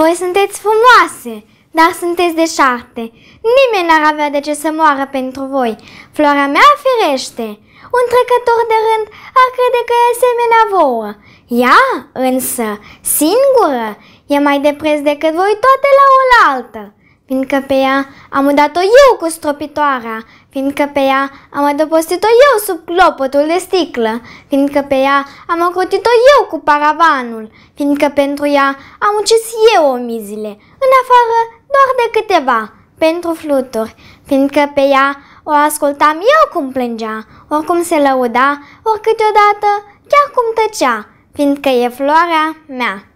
Voi sunteți frumoase, dar sunteți deșarte. Nimeni n-ar avea de ce să moară pentru voi. Floarea mea firește. Un trecător de rând ar crede că e asemenea vouă. Ea, însă, singură, e mai de preț decât voi toate la oaltă fiindcă pe ea am udat-o eu cu stropitoarea, fiindcă pe ea am adăpostit-o eu sub clopotul de sticlă, fiindcă pe ea am ocrotit-o eu cu paravanul, fiindcă pentru ea am ucis eu omizile, în afară doar de câteva, pentru fluturi, fiindcă pe ea o ascultam eu cum plângea, oricum se lăuda, oricâteodată chiar cum tăcea, fiindcă e floarea mea.